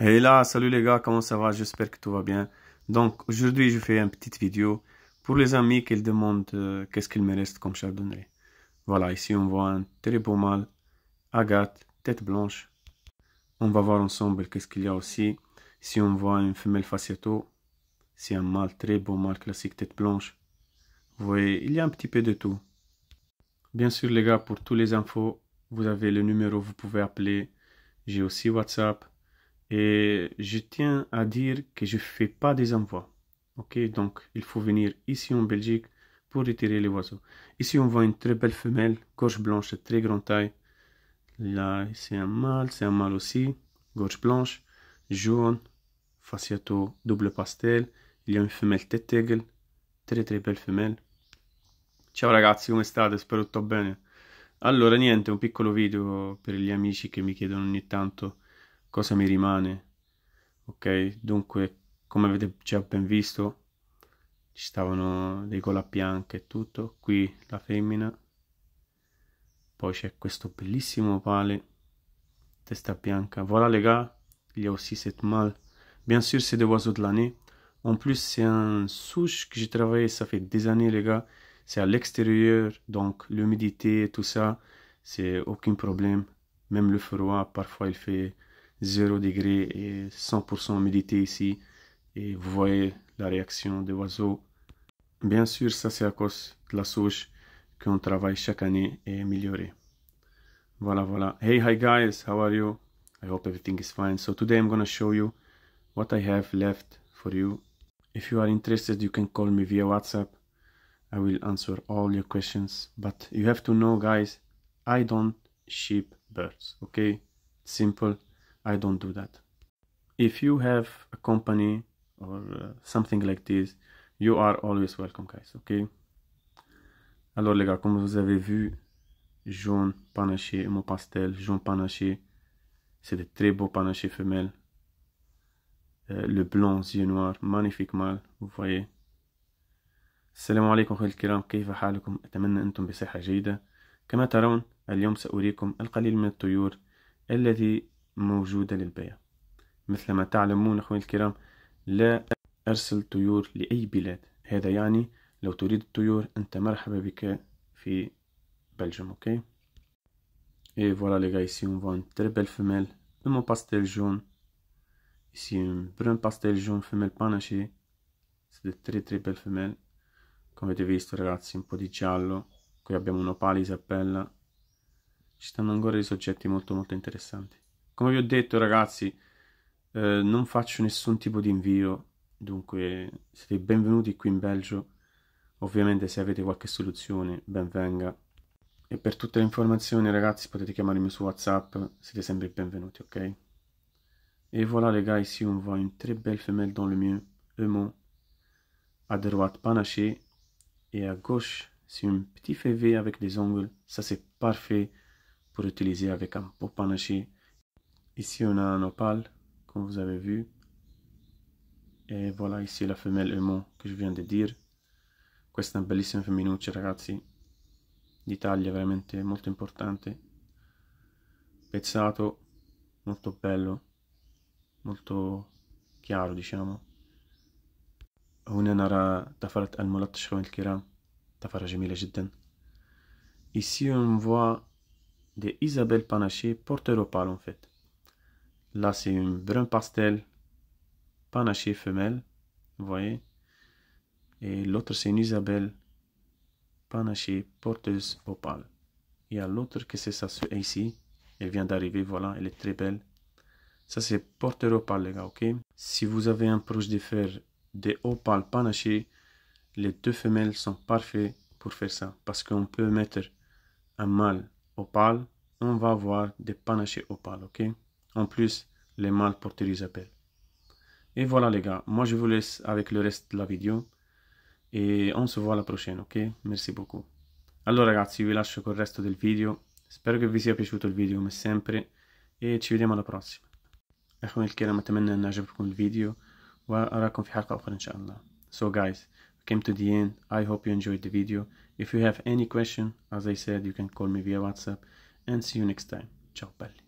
Et là, salut les gars, comment ça va J'espère que tout va bien. Donc aujourd'hui, je fais une petite vidéo pour les amis qui demandent euh, qu'est-ce qu'il me reste comme chardonnay. Voilà, ici on voit un très beau mâle, Agathe, tête blanche. On va voir ensemble qu'est-ce qu'il y a aussi. Ici on voit une femelle faciato. C'est un mâle, très beau mâle classique, tête blanche. Vous voyez, il y a un petit peu de tout. Bien sûr les gars, pour toutes les infos, vous avez le numéro, vous pouvez appeler. J'ai aussi WhatsApp. Et je tiens à dire que je ne fais pas des envois. Ok, donc il faut venir ici en Belgique pour retirer les oiseaux. Ici, on voit une très belle femelle, gorge blanche très grande taille. Là, c'est un mâle, c'est un mâle aussi, gorge blanche, jaune, faciato, double pastel. Il y a une femelle tête aigle, très très belle femelle. Ciao ragazzi, come state? Spero tutto bene. Allora, niente, un piccolo video per gli amici che mi chiedono ogni tanto cosa mi rimane ok dunque come avete già ben visto ci stavano dei colapianche e tutto qui la femmina poi c'è questo bellissimo opale testa bianca voilà les gars il y a aussi cette malle bien sûr c'est des oiseaux de l'année en plus c'est un souche que j'ai travaillé ça fait des années les gars c'est à l'extérieur donc l'umidité tout ça c'est aucun problème même le froid parfois il fait 0 degré et 100% humidité ici. Et vous voyez la réaction des oiseaux. Bien sûr, ça c'est à cause de la souche on travaille chaque année et améliorer. Voilà, voilà. Hey, hi guys, how are you? I hope everything is fine. So today I'm gonna show you what I have left for you. If you are interested, you can call me via WhatsApp. I will answer all your questions. But you have to know, guys, I don't ship birds, okay? simple. I don't do that. If you have a company or uh, something like this, you are always welcome, guys. Okay. Alors les gars, comme vous avez vu, jaune panaché, mon pastel, jaune panaché, c'est de très beaux panachés femelles. Euh, le blanc, yeux noir, magnifique mâle, vous voyez. السلام عليكم أخوي الكرام كيف حالكم أتمنى أنتم بصحة جيدة كما ترون اليوم سأريكم القليل من الطيور التي موجودة للبيع مثل ما تعلمون أخواني الكرام لا أرسل طيور لأي بلاد هذا يعني لو تريد الطيور أنت مرحبا بك في بلجيم أوكي Et voilà les gars, ici on voit une très belle femelle, et mon pastel jaune. Ici une brune pastel jaune femelle panachée. C'est de très très belle femelle. Come avete visto ragazzi, un po' di giallo. Qui abbiamo un opale Isabella. Ci stanno ancora dei soggetti molto molto interessanti. Come vi ho detto ragazzi, eh, non faccio nessun tipo di invio, dunque siete benvenuti qui in Belgio. Ovviamente se avete qualche soluzione, ben venga. E per tutte le informazioni ragazzi potete chiamarmi su Whatsapp, siete sempre benvenuti, ok? e voilà les gars, ici on voit une très belle femelle dans le mieux, le mont. À droite panaché et à gauche c'est un petit févé avec des ongles. Ça c'est parfait pour utiliser avec un pot panaché Ici, on a un opale, comme vous avez vu. E voilà ici la femelle Eumont che vi viene di dire. Questa è una bellissima femminuccia, ragazzi, D'Italia, taglia veramente molto importante. Pezzato, molto bello, molto chiaro, diciamo. هنا نرى طفرة الملطش خوين الكرام طفرة جميلة جدا Ici on voit de Isabelle Panaché, porteur au en fait. Là, c'est une brun pastel panaché femelle. Vous voyez Et l'autre, c'est une Isabelle panaché porteuse opale. Il y a l'autre que c'est ça, ici. Elle vient d'arriver, voilà, elle est très belle. Ça, c'est porteur opale, les gars, ok Si vous avez un proche de faire des opales panachées, les deux femelles sont parfaites pour faire ça. Parce qu'on peut mettre un mâle opale, on va avoir des panachés opales, ok En plus, les mâles portent les appels. Et voilà les gars, moi je vous laisse avec le reste de la vidéo. e on se voit la prochaine, ok? Merci beaucoup. Allora ragazzi, vi lascio col resto del video. Spero che vi sia piaciuto il video come sempre e ci vediamo alla prossima. اخواني الكرام اتمنى ان عجبكم الفيديو واراكم في حلقه اخرى ان شاء inshallah. so guys we came to the end i hope you enjoyed the video if you have any question as i said you can call me via whatsapp and see you next time ciao belli